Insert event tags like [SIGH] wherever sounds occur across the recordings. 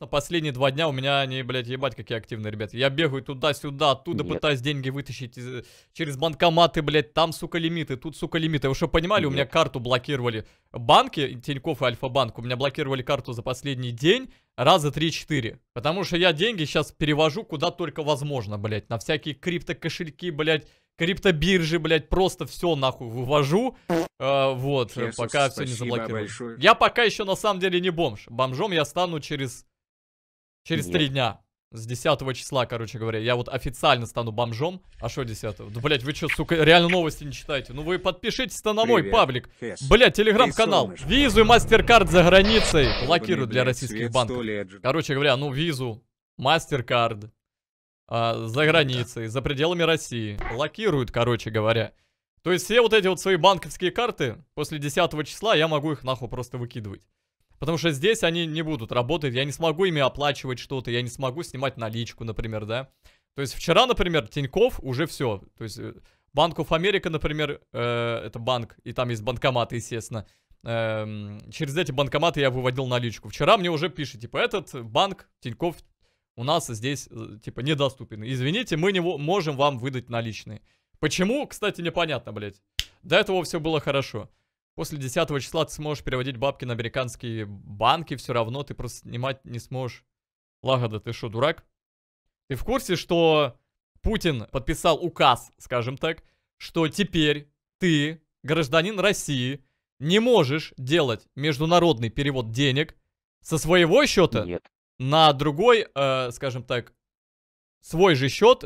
На последние два дня у меня они, блядь, ебать, какие активные, ребят. Я бегаю туда-сюда, оттуда Нет. пытаюсь деньги вытащить э, через банкоматы, блядь, там, сука, лимиты, тут, сука, лимиты. Вы что, понимали, Нет. у меня карту блокировали банки, Тинькофф и Альфа-банк, у меня блокировали карту за последний день раза 3-4. Потому что я деньги сейчас перевожу куда только возможно, блядь, на всякие крипто-кошельки, блядь, криптобиржи, блядь, просто все нахуй вывожу. Э, вот, Иисус, пока все не заблокирую. Большое. Я пока еще на самом деле не бомж. Бомжом я стану через Через три дня. С 10 числа, короче говоря, я вот официально стану бомжом. А что 10 -го? Да, блядь, вы что, сука, реально новости не читаете? Ну вы подпишитесь-то на Привет. мой паблик. блять, телеграм-канал. Визу и мастер-карт за границей блокируют для российских банков. Короче говоря, ну визу, мастер-карт а, за ну границей, за пределами России. Блокируют, короче говоря. То есть все вот эти вот свои банковские карты после 10 числа я могу их нахуй просто выкидывать. Потому что здесь они не будут работать, я не смогу ими оплачивать что-то, я не смогу снимать наличку, например, да. То есть вчера, например, Тиньков уже все. То есть э, Банк of America, например, э, это банк, и там есть банкоматы, естественно. Э, через эти банкоматы я выводил наличку. Вчера мне уже пишет, типа, этот банк Тиньков у нас здесь, э, типа, недоступен. Извините, мы не можем вам выдать наличные. Почему, кстати, непонятно, блядь. До этого все было хорошо после 10 числа ты сможешь переводить бабки на американские банки, все равно ты просто снимать не сможешь. Лагода, ты что, дурак? Ты в курсе, что Путин подписал указ, скажем так, что теперь ты, гражданин России, не можешь делать международный перевод денег со своего счета Нет. на другой, э, скажем так, свой же счет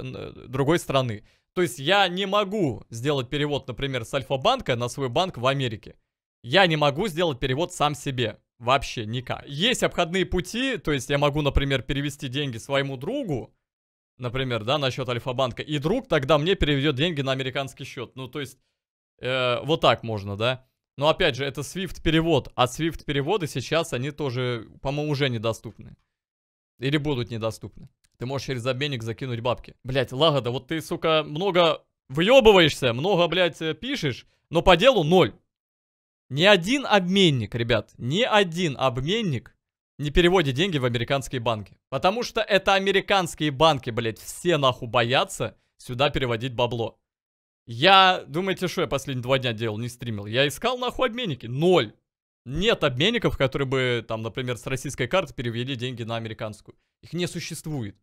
другой страны. То есть я не могу сделать перевод, например, с Альфа-банка на свой банк в Америке я не могу сделать перевод сам себе. Вообще никак. Есть обходные пути, то есть я могу, например, перевести деньги своему другу, например, да, на счет Альфа-банка, и друг тогда мне переведет деньги на американский счет. Ну, то есть, э, вот так можно, да. Но опять же, это Swift-перевод, а Swift-переводы сейчас, они тоже, по-моему, уже недоступны. Или будут недоступны. Ты можешь через обменник закинуть бабки. Блять, Лагода, вот ты, сука, много выебываешься, много, блядь, э, пишешь, но по делу ноль. Ни один обменник, ребят, ни один обменник не переводит деньги в американские банки. Потому что это американские банки, блядь, все нахуй боятся сюда переводить бабло. Я, думаете, что я последние два дня делал, не стримил? Я искал нахуй обменники. Ноль. Нет обменников, которые бы, там, например, с российской карты перевели деньги на американскую. Их не существует.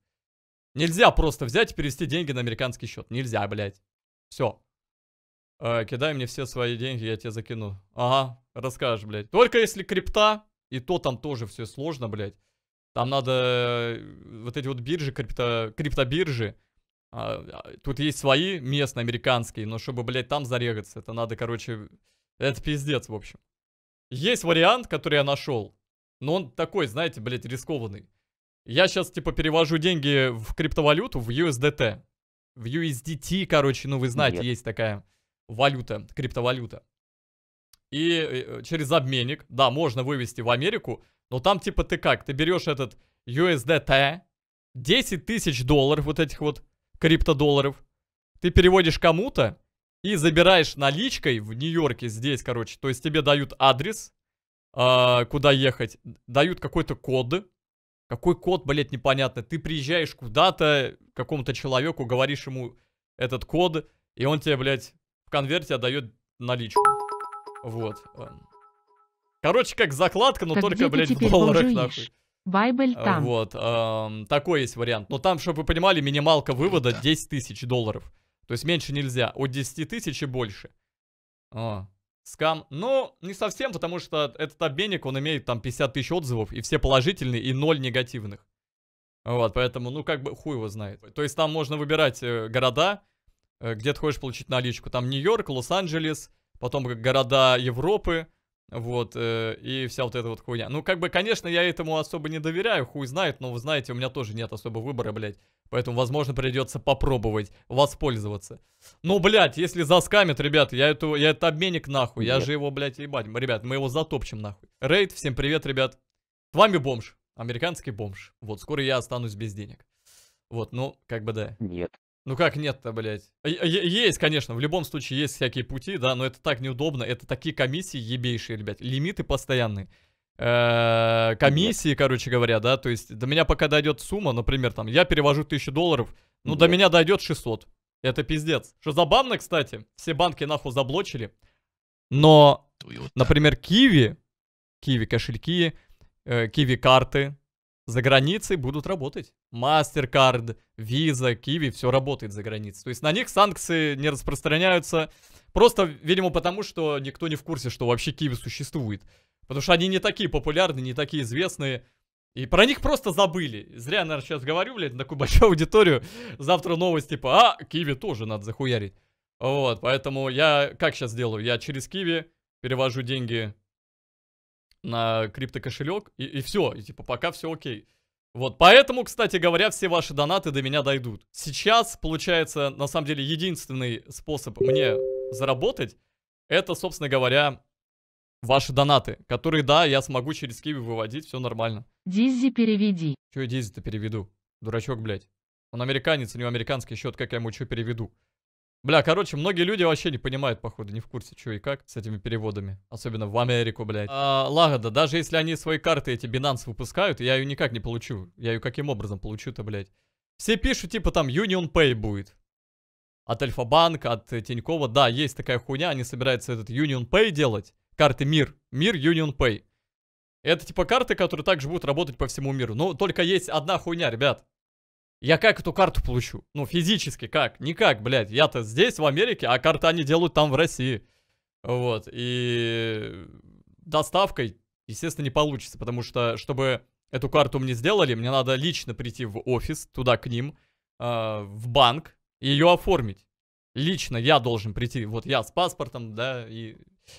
Нельзя просто взять и перевести деньги на американский счет. Нельзя, блядь. Все. Э, кидай мне все свои деньги, я тебе закину. Ага, расскажешь, блядь. Только если крипта, и то там тоже все сложно, блядь. Там надо э, вот эти вот биржи, крипто, криптобиржи. А, а, тут есть свои местные, американские, но чтобы, блядь, там зарегаться, это надо, короче... Это пиздец, в общем. Есть вариант, который я нашел, но он такой, знаете, блядь, рискованный. Я сейчас, типа, перевожу деньги в криптовалюту, в USDT. В USDT, короче, ну вы знаете, Нет. есть такая валюта, криптовалюта. И э, э, через обменник, да, можно вывести в Америку, но там типа ты как, ты берешь этот USDT, 10 тысяч долларов вот этих вот криптодолларов, ты переводишь кому-то и забираешь наличкой в Нью-Йорке здесь, короче, то есть тебе дают адрес, а, куда ехать, дают какой-то код, какой код, блядь, непонятно, ты приезжаешь куда-то, какому-то человеку, говоришь ему этот код, и он тебе, блядь, конверте отдает наличку. Вот. Эм. Короче, как закладка, но как только, блядь, в долларах, нахуй. Вайбель э, там. Вот, эм, такой есть вариант. Но ну, там, чтобы вы понимали, минималка вывода 10 тысяч долларов. То есть меньше нельзя. От 10 тысяч и больше. О, скам. Ну, не совсем, потому что этот обменник, он имеет там 50 тысяч отзывов, и все положительные, и ноль негативных. Вот, поэтому, ну, как бы, хуй его знает. То есть там можно выбирать э, города, Э, где ты хочешь получить наличку. Там Нью-Йорк, Лос-Анджелес, потом города Европы, вот, э, и вся вот эта вот хуйня. Ну, как бы, конечно, я этому особо не доверяю, хуй знает, но вы знаете, у меня тоже нет особо выбора, блядь. Поэтому, возможно, придется попробовать воспользоваться. Ну, блядь, если заскамят, ребят, я, эту, я этот обменник нахуй. Нет. Я же его, блядь, ебать. Ребят, мы его затопчем нахуй. Рейд, всем привет, ребят. С вами бомж. Американский бомж. Вот, скоро я останусь без денег. Вот, ну, как бы да. Нет. Ну как нет-то, блядь? Есть, конечно, в любом случае есть всякие пути, да, но это так неудобно. Это такие комиссии ебейшие, ребят. Лимиты постоянные. Э, комиссии, короче говоря, да, то есть до меня пока дойдет сумма, например, там, я перевожу 1000 долларов, ну, до меня дойдет 600. Это пиздец. Что забавно, кстати, все банки нахуй заблочили, но, например, Киви, Киви кошельки, Киви э, карты, за границей будут работать. MasterCard, Visa, Kiwi, все работает за границей. То есть на них санкции не распространяются. Просто, видимо, потому что никто не в курсе, что вообще Kiwi существует. Потому что они не такие популярные, не такие известные. И про них просто забыли. Зря я, наверное, сейчас говорю, блядь, на такую [LAUGHS] большую аудиторию. Завтра новость типа, а, Киви тоже надо захуярить. Вот, поэтому я как сейчас делаю? Я через Киви перевожу деньги на криптокошелек, и, и все, и, типа пока все окей. Вот, поэтому, кстати говоря, все ваши донаты до меня дойдут. Сейчас, получается, на самом деле, единственный способ мне заработать, это, собственно говоря, ваши донаты, которые, да, я смогу через Киви выводить, все нормально. Диззи переведи. Че я Диззи-то переведу? Дурачок, блядь. Он американец, у него американский счет, как я ему что переведу? Бля, короче, многие люди вообще не понимают, походу, не в курсе, что и как с этими переводами. Особенно в Америку, блядь. А, Лагода, даже если они свои карты, эти Binance, выпускают, я ее никак не получу. Я ее каким образом получу-то, блядь? Все пишут, типа, там Union Pay будет. От Альфа-Банк, от э, Тинькова. Да, есть такая хуйня, они собираются этот Union Pay делать. Карты Мир. Мир Union Pay. Это типа карты, которые также будут работать по всему миру. Но ну, только есть одна хуйня, ребят. Я как эту карту получу? Ну, физически как? Никак, блядь. Я-то здесь, в Америке, а карты они делают там, в России. Вот, и доставкой, естественно, не получится, потому что, чтобы эту карту мне сделали, мне надо лично прийти в офис, туда к ним, э, в банк, и ее оформить. Лично я должен прийти, вот я с паспортом, да, и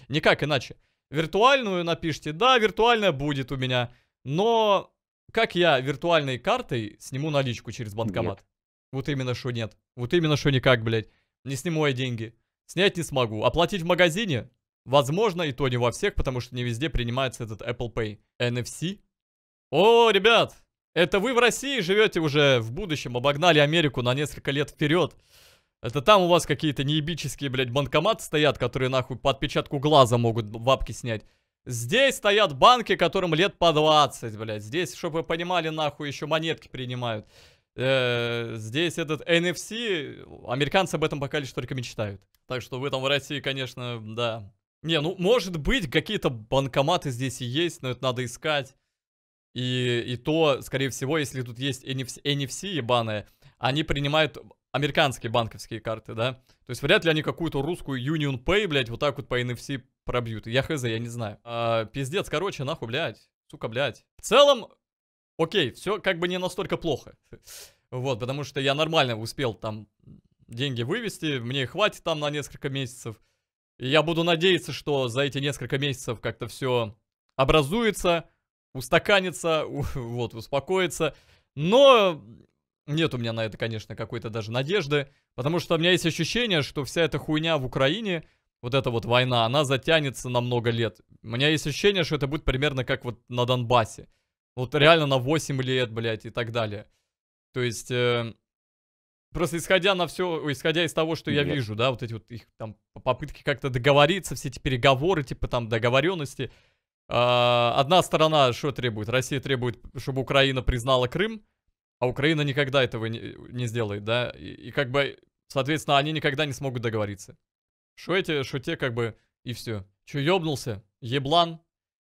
никак иначе. Виртуальную напишите, да, виртуальная будет у меня, но как я виртуальной картой сниму наличку через банкомат? Нет. Вот именно что нет. Вот именно что никак, блядь. Не сниму я деньги. Снять не смогу. Оплатить в магазине? Возможно, и то не во всех, потому что не везде принимается этот Apple Pay. NFC? О, ребят! Это вы в России живете уже в будущем, обогнали Америку на несколько лет вперед. Это там у вас какие-то неебические, блядь, банкоматы стоят, которые нахуй по отпечатку глаза могут бабки снять. Здесь стоят банки, которым лет по 20, блядь. Здесь, чтобы вы понимали, нахуй, еще монетки принимают. Э, здесь этот NFC, американцы об этом пока лишь только мечтают. Так что вы там в России, конечно, да. Не, ну, может быть, какие-то банкоматы здесь и есть, но это надо искать. И, и то, скорее всего, если тут есть NFC, NFC ебаное, они принимают американские банковские карты, да? То есть вряд ли они какую-то русскую Union Pay, блядь, вот так вот по NFC пробьют. Я хз, я не знаю. А, пиздец, короче, нахуй, блядь. Сука, блядь. В целом, окей, все как бы не настолько плохо. Вот, потому что я нормально успел там деньги вывести, мне хватит там на несколько месяцев. И я буду надеяться, что за эти несколько месяцев как-то все образуется, устаканится, [LAUGHS] вот, успокоится. Но нет у меня на это, конечно, какой-то даже надежды, потому что у меня есть ощущение, что вся эта хуйня в Украине, вот эта вот война, она затянется на много лет. У меня есть ощущение, что это будет примерно как вот на Донбассе. Вот реально на 8 лет, блядь, и так далее. То есть, э, просто исходя на все, исходя из того, что Нет. я вижу, да, вот эти вот их там попытки как-то договориться, все эти переговоры, типа там договоренности. Э, одна сторона что требует? Россия требует, чтобы Украина признала Крым, а Украина никогда этого не, не сделает, да? И, и как бы, соответственно, они никогда не смогут договориться. Что эти, что те, как бы, и все. Че, ёбнулся? Еблан?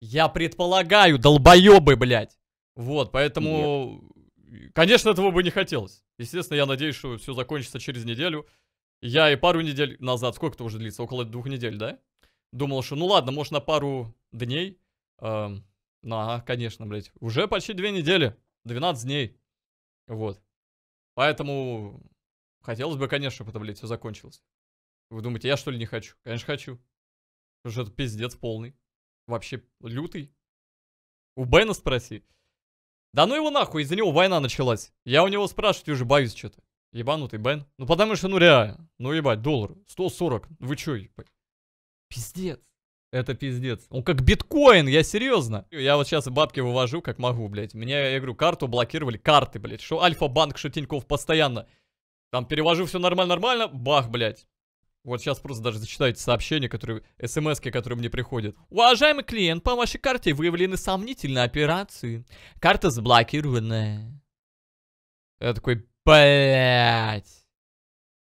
Я предполагаю, долбоебы, блядь. Вот, поэтому... Нет. Конечно, этого бы не хотелось. Естественно, я надеюсь, что все закончится через неделю. Я и пару недель назад, сколько это уже длится? Около двух недель, да? Думал, что ну ладно, может на пару дней. Эм, ну ага, конечно, блядь. Уже почти две недели. 12 дней. Вот. Поэтому хотелось бы, конечно, чтобы это, блядь, все закончилось. Вы думаете, я что ли не хочу? Конечно, хочу. Потому что это пиздец полный. Вообще лютый. У Бена спроси. Да ну его нахуй, из-за него война началась. Я у него спрашивать уже боюсь что-то. Ебанутый Бен. Ну потому что, ну реально. Ну ебать, доллар. 140. Вы чё, ебать? Пиздец. Это пиздец. Он как биткоин, я серьезно. Я вот сейчас бабки вывожу, как могу, блядь. Меня, я говорю, карту блокировали, карты, блядь. Что Альфа-банк, что Тиньков постоянно. Там перевожу все нормально-нормально, бах, блядь. Вот сейчас просто даже зачитайте сообщения, которые, смс которые мне приходят. Уважаемый клиент, по вашей карте выявлены сомнительные операции. Карта заблокированная. Я такой, блядь.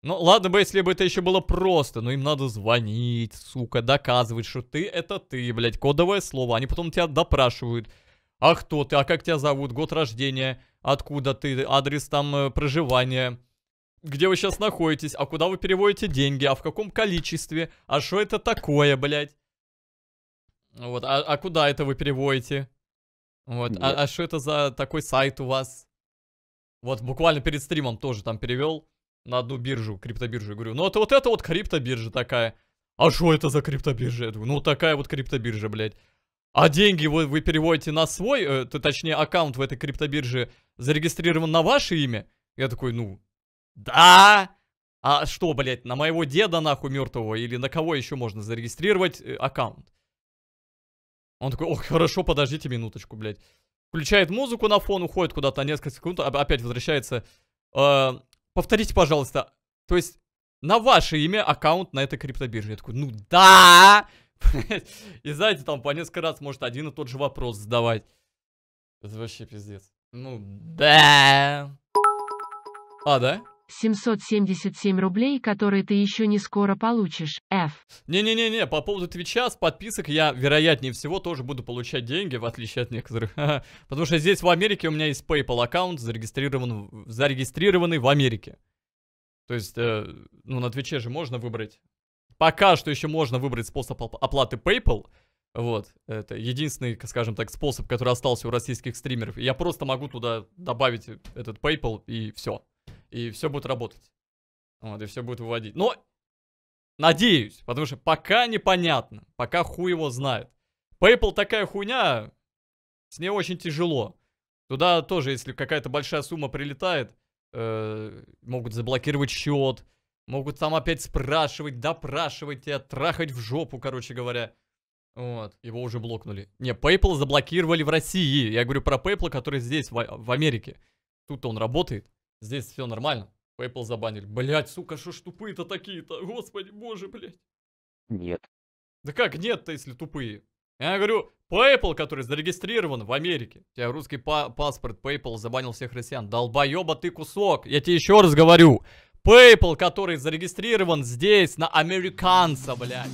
Ну, ладно бы, если бы это еще было просто, но им надо звонить, сука, доказывать, что ты это ты, блядь, кодовое слово. Они потом тебя допрашивают. А кто ты? А как тебя зовут? Год рождения? Откуда ты? Адрес там э, проживания? Где вы сейчас находитесь? А куда вы переводите деньги? А в каком количестве? А что это такое, блядь? Вот, а, а куда это вы переводите? Вот, а что а это за такой сайт у вас? Вот, буквально перед стримом тоже там перевел на одну биржу, криптобиржу. Я говорю, ну это вот это вот криптобиржа такая. А что это за криптобиржа? Я говорю, ну такая вот криптобиржа, блядь. А деньги вы, вы переводите на свой, э, то, точнее аккаунт в этой криптобирже зарегистрирован на ваше имя? Я такой, ну, да. А что, блядь, на моего деда нахуй мертвого или на кого еще можно зарегистрировать э, аккаунт? Он такой, ох, хорошо, подождите минуточку, блядь. Включает музыку на фон, уходит куда-то на несколько секунд, а, опять возвращается. Э, Повторите, пожалуйста. То есть, на ваше имя аккаунт на этой криптобирже. Я такой, ну да! [LAUGHS] И знаете, там по несколько раз может один и тот же вопрос задавать. Это вообще пиздец. Ну да. А, да? 777 рублей, которые ты еще не скоро получишь. F. Не-не-не-не, по поводу Твича с подписок я, вероятнее всего, тоже буду получать деньги, в отличие от некоторых. [LAUGHS] Потому что здесь в Америке у меня есть PayPal аккаунт, зарегистрирован, зарегистрированный в Америке. То есть, э, ну, на Твиче же можно выбрать. Пока что еще можно выбрать способ оплаты PayPal. Вот, это единственный, скажем так, способ, который остался у российских стримеров. Я просто могу туда добавить этот PayPal и все и все будет работать. Вот, и все будет выводить. Но надеюсь, потому что пока непонятно, пока ху его знает. PayPal такая хуйня, с ней очень тяжело. Туда тоже, если какая-то большая сумма прилетает, э, могут заблокировать счет, могут там опять спрашивать, допрашивать тебя, трахать в жопу, короче говоря. Вот, его уже блокнули. Не, PayPal заблокировали в России. Я говорю про PayPal, который здесь, в, в Америке. Тут он работает. Здесь все нормально. PayPal забанили. Блять, сука, что ж тупые-то такие-то? Господи, боже, блять. Нет. Да как нет-то, если тупые? Я говорю, PayPal, который зарегистрирован в Америке. У тебя русский па паспорт, PayPal забанил всех россиян. Долбоеба ты кусок. Я тебе еще раз говорю. PayPal, который зарегистрирован здесь, на американца, блядь.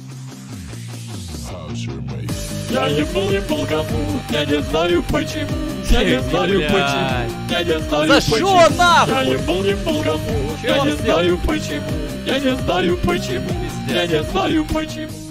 Я не был, не был кому, я не знаю почему. Я не знаю почему. Я не знаю За почему. Что нахуй? Я не был, не был кому. Я не знаю почему. Я не знаю почему. Я не знаю почему.